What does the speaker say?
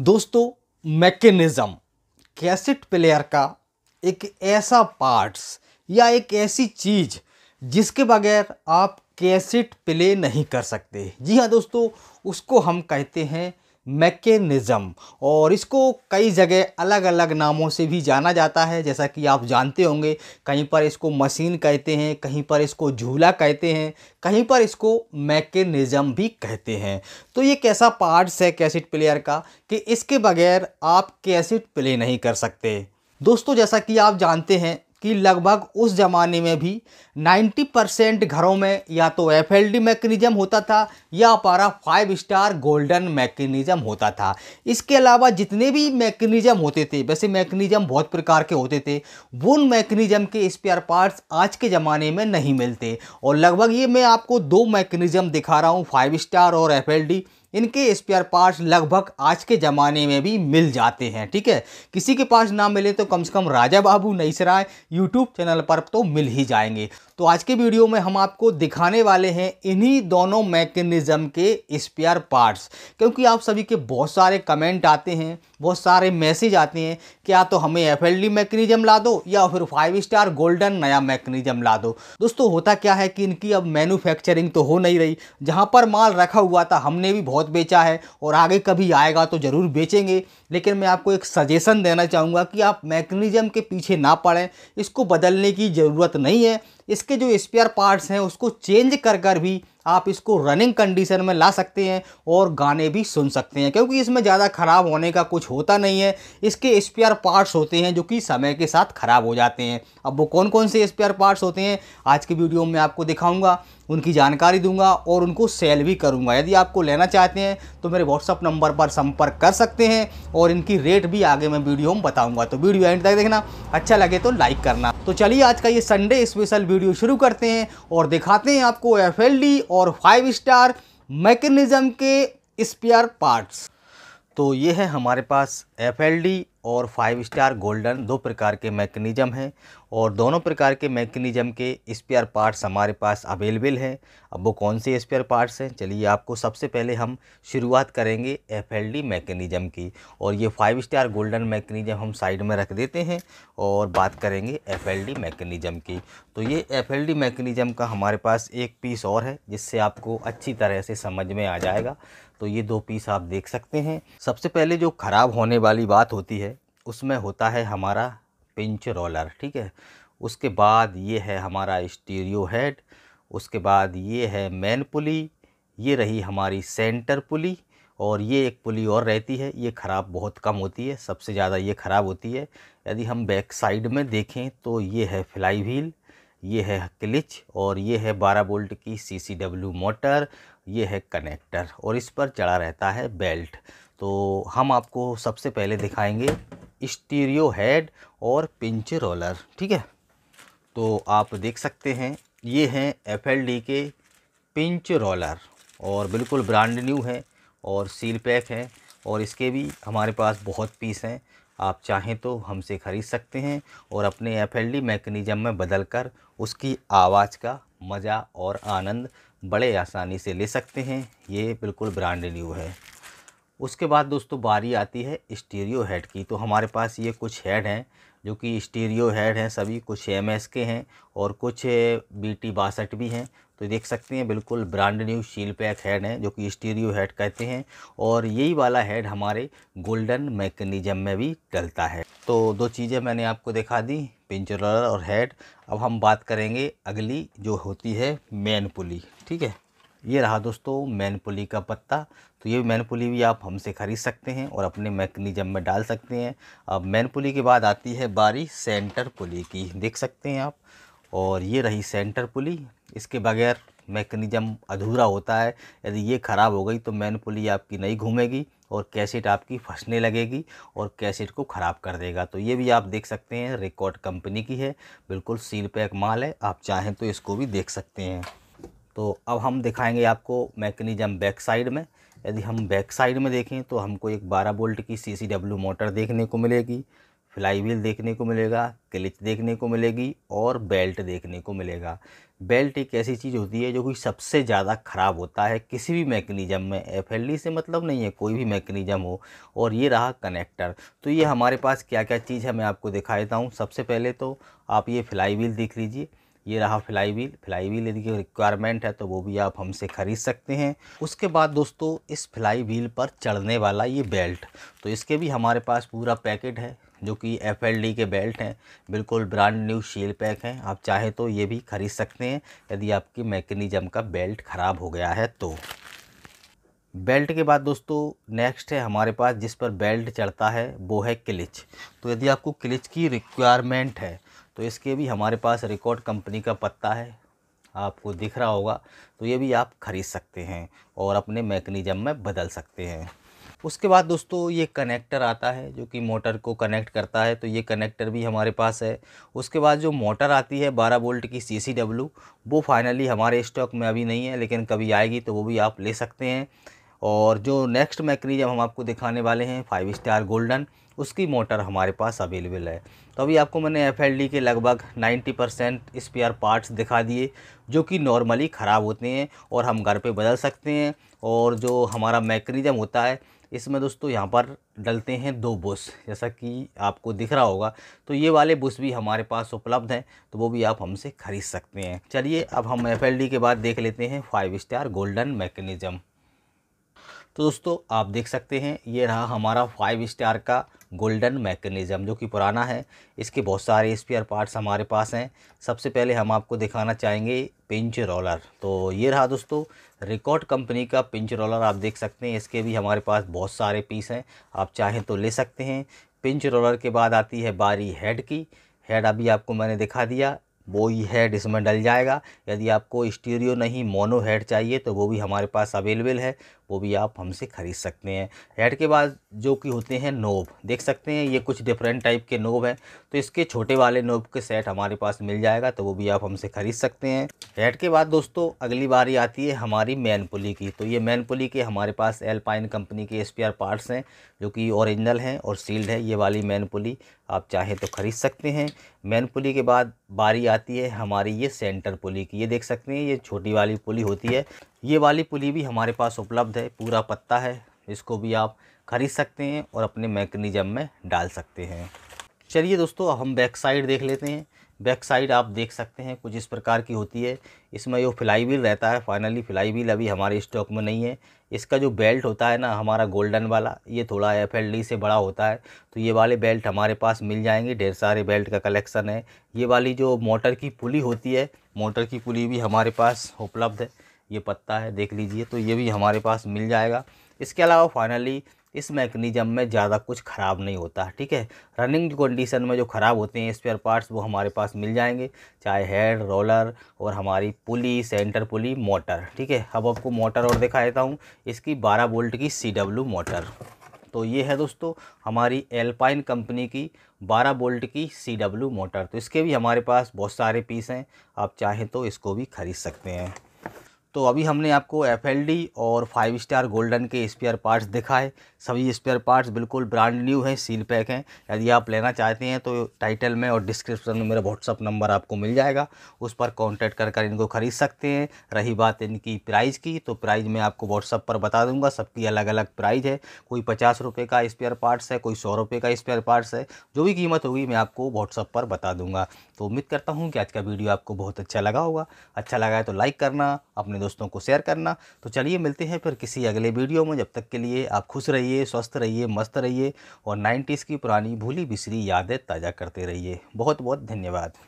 दोस्तों mechanism cassette player का एक ऐसा पार्ट्स या एक ऐसी चीज़ जिसके बगैर आप कैसेट प्ले नहीं कर सकते जी हाँ दोस्तों उसको हम कहते हैं मैकेनिज़म और इसको कई जगह अलग अलग नामों से भी जाना जाता है जैसा कि आप जानते होंगे कहीं पर इसको मशीन कहते हैं कहीं पर इसको झूला कहते हैं कहीं पर इसको मैकेनिज़म भी कहते हैं तो ये कैसा पार्ट्स है कैसेट प्लेयर का कि इसके बगैर आप कैसेट प्ले नहीं कर सकते दोस्तों जैसा कि आप जानते हैं कि लगभग उस ज़माने में भी 90 परसेंट घरों में या तो एफ एल होता था या पारा फाइव स्टार गोल्डन मैकेनिज़्म होता था इसके अलावा जितने भी मैकेनिज़्म होते थे वैसे मैकेनिज़्म बहुत प्रकार के होते थे उन मैकेनिज़्म के स्पेयर पार्ट्स आज के ज़माने में नहीं मिलते और लगभग ये मैं आपको दो मैकेनिज़म दिखा रहा हूँ फाइव स्टार और एफ इनके स्पेयर पार्ट्स लगभग आज के ज़माने में भी मिल जाते हैं ठीक है किसी के पास ना मिले तो कम से कम राजा बाबू नईसराय यूट्यूब चैनल पर तो मिल ही जाएंगे तो आज के वीडियो में हम आपको दिखाने वाले हैं इन्हीं दोनों मैकेनिज़्म के स्पेयर पार्ट्स क्योंकि आप सभी के बहुत सारे कमेंट आते हैं बहुत सारे मैसेज आते हैं कि या तो हमें एफ एल ला दो या फिर फाइव स्टार गोल्डन नया मैकेनिज़्म ला दो दोस्तों होता क्या है कि इनकी अब मैन्युफैक्चरिंग तो हो नहीं रही जहाँ पर माल रखा हुआ था हमने भी बहुत बेचा है और आगे कभी आएगा तो ज़रूर बेचेंगे लेकिन मैं आपको एक सजेशन देना चाहूँगा कि आप मैकेनिज़्म के पीछे ना पड़ें इसको बदलने की ज़रूरत नहीं है इसके जो स्पेयर पार्ट्स हैं उसको चेंज कर कर भी आप इसको रनिंग कंडीशन में ला सकते हैं और गाने भी सुन सकते हैं क्योंकि इसमें ज़्यादा ख़राब होने का कुछ होता नहीं है इसके स्पेयर पार्ट्स होते हैं जो कि समय के साथ ख़राब हो जाते हैं अब वो कौन कौन से स्पेयर पार्ट्स होते हैं आज की वीडियो में आपको दिखाऊँगा उनकी जानकारी दूंगा और उनको सेल भी करूंगा यदि आपको लेना चाहते हैं तो मेरे व्हाट्सअप नंबर पर संपर्क कर सकते हैं और इनकी रेट भी आगे मैं वीडियो में बताऊंगा तो वीडियो एंड तक देखना अच्छा लगे तो लाइक करना तो चलिए आज का ये संडे स्पेशल वीडियो शुरू करते हैं और दिखाते हैं आपको एफ और और फाइव स्टार मैकेनिज़्म के स्पेयर पार्ट्स तो ये है हमारे पास एफ एल डी और फाइव स्टार गोल्डन दो प्रकार के मैकेनिज्म हैं और दोनों प्रकार के मैकेनिज्म के स्पेयर पार्ट्स हमारे पास अवेलेबल हैं अब वो कौन से स्पेयर पार्ट्स हैं चलिए आपको सबसे पहले हम शुरुआत करेंगे एफ एल डी मैकेनिज़म की और ये फाइव स्टार गोल्डन मैकेनिज्म हम साइड में रख देते हैं और बात करेंगे एफ एल डी मैकेनिज़म की तो ये एफ एल डी मैकेनिज़म का हमारे पास एक पीस और है जिससे आपको अच्छी तरह से समझ में आ जाएगा तो ये दो पीस आप देख सकते हैं सबसे पहले जो ख़राब होने वाली बात होती है उसमें होता है हमारा पिंच रोलर ठीक है उसके बाद ये है हमारा स्टीरियो हेड उसके बाद ये है मेन पुली ये रही हमारी सेंटर पुली और ये एक पुली और रहती है ये ख़राब बहुत कम होती है सबसे ज़्यादा ये ख़राब होती है यदि हम बैक साइड में देखें तो ये है फ्लाई व्हील ये है क्लिच और ये है बारह बोल्ट की डब्ल्यू मोटर ये है कनेक्टर और इस पर चढ़ा रहता है बेल्ट तो हम आपको सबसे पहले दिखाएंगे स्टीरियो हेड और पिंच रोलर ठीक है तो आप देख सकते हैं ये हैं एफ के पिंच रोलर और बिल्कुल ब्रांड न्यू है और सील पैक है और इसके भी हमारे पास बहुत पीस हैं आप चाहें तो हमसे ख़रीद सकते हैं और अपने एफ एल में बदल कर उसकी आवाज़ का मज़ा और आनंद बड़े आसानी से ले सकते हैं ये बिल्कुल ब्रांड न्यू है उसके बाद दोस्तों बारी आती है स्टीरियो हेड की तो हमारे पास ये कुछ हेड हैं जो कि स्टीरियो हेड हैं सभी कुछ एम के हैं और कुछ बी टी बासठ भी हैं तो देख सकते हैं बिल्कुल brand new seal pack head हैं जो कि स्टीरियो हेड कहते हैं और यही वाला हेड हमारे गोल्डन मैकेनिज्म में भी डलता है तो दो चीज़ें मैंने आपको दिखा दी पिंचर और हेड अब हम बात करेंगे अगली जो होती है मेन पुली ठीक है ये रहा दोस्तों मैनपुली का पत्ता तो ये मैनपुली भी आप हमसे ख़रीद सकते हैं और अपने मैकनिजम में डाल सकते हैं अब मैनपुली के बाद आती है बारी सेंटर पुली की देख सकते हैं आप और ये रही सेंटर पुली इसके बगैर मैकनिज़म अधूरा होता है यदि ये ख़राब हो गई तो मैन पुली आपकी नहीं घूमेगी और कैसेट आपकी फंसने लगेगी और कैसेट को ख़राब कर देगा तो ये भी आप देख सकते हैं रिकॉर्ड कंपनी की है बिल्कुल सील पैक माल है आप चाहें तो इसको भी देख सकते हैं तो अब हम दिखाएंगे आपको मैकेनिज्म बैक साइड में यदि हम बैक साइड में देखें तो हमको एक 12 बोल्ट की सी सी डब्ल्यू मोटर देखने को मिलेगी फ्लाई व्हील देखने को मिलेगा क्लिच देखने को मिलेगी और बेल्ट देखने को मिलेगा बेल्ट एक ऐसी चीज़ होती है जो कि सबसे ज़्यादा ख़राब होता है किसी भी मैकेनिज्म में एफ से मतलब नहीं है कोई भी मैकेनिज्म हो और ये रहा कनेक्टर तो ये हमारे पास क्या क्या चीज़ है मैं आपको दिखा देता हूँ सबसे पहले तो आप ये फ्लाई व्हील देख लीजिए ये रहा फ्लाई व्हील फ्लाई व्हील यदि रिक्वायरमेंट है तो वो भी आप हमसे ख़रीद सकते हैं उसके बाद दोस्तों इस फ्लाई व्हील पर चढ़ने वाला ये बेल्ट तो इसके भी हमारे पास पूरा पैकेट है जो कि एफ के बेल्ट हैं बिल्कुल ब्रांड न्यू शेल पैक हैं आप चाहे तो ये भी ख़रीद सकते हैं यदि आपकी मैकेनिज़म का बेल्ट ख़राब हो गया है तो बेल्ट के बाद दोस्तों नेक्स्ट है हमारे पास जिस पर बेल्ट चढ़ता है वो है क्लिच तो यदि आपको क्लिच की रिक्वायरमेंट है तो इसके भी हमारे पास रिकॉर्ड कंपनी का पत्ता है आपको दिख रहा होगा तो ये भी आप ख़रीद सकते हैं और अपने मैकेनिज्म में बदल सकते हैं उसके बाद दोस्तों ये कनेक्टर आता है जो कि मोटर को कनेक्ट करता है तो ये कनेक्टर भी हमारे पास है उसके बाद जो मोटर आती है 12 वोल्ट की सी वो फाइनली हमारे स्टॉक में अभी नहीं है लेकिन कभी आएगी तो वो भी आप ले सकते हैं और जो नेक्स्ट मैकेनिज्म हम आपको दिखाने वाले हैं फाइव स्टार गोल्डन उसकी मोटर हमारे पास अवेलेबल है तो अभी आपको मैंने एफ के लगभग 90 परसेंट स्पेयर पार्ट्स दिखा दिए जो कि नॉर्मली ख़राब होते हैं और हम घर पे बदल सकते हैं और जो हमारा मैकेनिज्म होता है इसमें दोस्तों यहाँ पर डलते हैं दो बुस जैसा कि आपको दिख रहा होगा तो ये वाले बुश भी हमारे पास उपलब्ध हैं तो वो भी आप हमसे ख़रीद सकते हैं चलिए अब हम एफ के बाद देख लेते हैं फाइव स्टार गोल्डन मैकेनिज़म तो दोस्तों आप देख सकते हैं ये रहा हमारा फाइव स्टार का गोल्डन मैकेनिज़म जो कि पुराना है इसके बहुत सारे स्पेयर पार्ट्स हमारे पास हैं सबसे पहले हम आपको दिखाना चाहेंगे पिंच रोलर तो ये रहा दोस्तों रिकॉर्ड कंपनी का पिंच रोलर आप देख सकते हैं इसके भी हमारे पास बहुत सारे पीस हैं आप चाहें तो ले सकते हैं पिंच रोलर के बाद आती है बारी हेड की हेड अभी आपको मैंने दिखा दिया वो ही हेड इसमें डल जाएगा यदि आपको स्टीरियो नहीं मोनो हेड चाहिए तो वो भी हमारे पास अवेलेबल है वो भी आप हमसे ख़रीद सकते हैं हेड के बाद जो कि होते हैं नोब देख सकते हैं ये कुछ डिफरेंट टाइप के नोब हैं तो इसके छोटे वाले नोब के सेट हमारे पास मिल जाएगा तो वो भी आप हमसे ख़रीद सकते हैं हेड के बाद दोस्तों अगली बारी आती है हमारी मैन पुली की तो ये मैन पुली के हमारे पास एलपाइन कंपनी के स्पेयर पार्ट्स हैं जो कि ओरिजिनल हैं और सील्ड है ये वाली मैन पुली आप चाहें तो ख़रीद सकते हैं मैन पुली के बाद बारी आती है हमारी ये सेंटर पुली की ये देख सकते हैं ये छोटी वाली पुली होती है ये वाली पुली भी हमारे पास उपलब्ध है पूरा पत्ता है इसको भी आप खरीद सकते हैं और अपने मैकेनिजम में डाल सकते हैं चलिए दोस्तों हम बैक साइड देख लेते हैं बैक साइड आप देख सकते हैं कुछ इस प्रकार की होती है इसमें जो फ्लाई व्हील रहता है फाइनली फ्लाई व्हील अभी हमारे स्टॉक में नहीं है इसका जो बेल्ट होता है ना हमारा गोल्डन वाला ये थोड़ा एफ से बड़ा होता है तो ये वाले बेल्ट हमारे पास मिल जाएंगे ढेर सारे बेल्ट का कलेक्शन है ये वाली जो मोटर की पुली होती है मोटर की पुली भी हमारे पास उपलब्ध है ये पत्ता है देख लीजिए तो ये भी हमारे पास मिल जाएगा इसके अलावा फाइनली इस मैकेनिज्म में ज़्यादा कुछ ख़राब नहीं होता ठीक है रनिंग कंडीशन में जो ख़राब होते हैं स्पेयर पार्ट्स वो हमारे पास मिल जाएंगे चाहे हेड रोलर और हमारी पुली सेंटर पुली मोटर ठीक है अब आपको मोटर और दिखा देता हूँ इसकी 12 वोल्ट की सी डब्ल्यू मोटर तो ये है दोस्तों हमारी एल्पाइन कंपनी की 12 वोल्ट की सी डब्ल्यू मोटर तो इसके भी हमारे पास बहुत सारे पीस हैं आप चाहें तो इसको भी खरीद सकते हैं तो अभी हमने आपको एफ और फाइव स्टार गोल्डन के स्पेयर पार्ट्स है सभी स्पेयर पार्ट्स बिल्कुल ब्रांड न्यू हैं सील पैक हैं यदि आप लेना चाहते हैं तो टाइटल में और डिस्क्रिप्शन में मेरा व्हाट्सअप नंबर आपको मिल जाएगा उस पर कॉन्टैक्ट कर कर इनको ख़रीद सकते हैं रही बात इनकी प्राइस की तो प्राइज़ मैं आपको व्हाट्सअप पर बता दूँगा सबकी अलग अलग प्राइज़ है कोई पचास रुपये का स्पेयर पार्ट्स है कोई सौ रुपये का स्पेयर पार्ट्स है जो भी कीमत होगी मैं आपको व्हाट्सअप पर बता दूँगा तो उम्मीद करता हूँ कि आज का वीडियो आपको बहुत अच्छा लगा होगा अच्छा लगा है तो लाइक करना अपने दोस्तों को शेयर करना तो चलिए मिलते हैं फिर किसी अगले वीडियो में जब तक के लिए आप खुश रहिए स्वस्थ रहिए मस्त रहिए और नाइन्टीज़ की पुरानी भूली बिसरी यादें ताज़ा करते रहिए बहुत बहुत धन्यवाद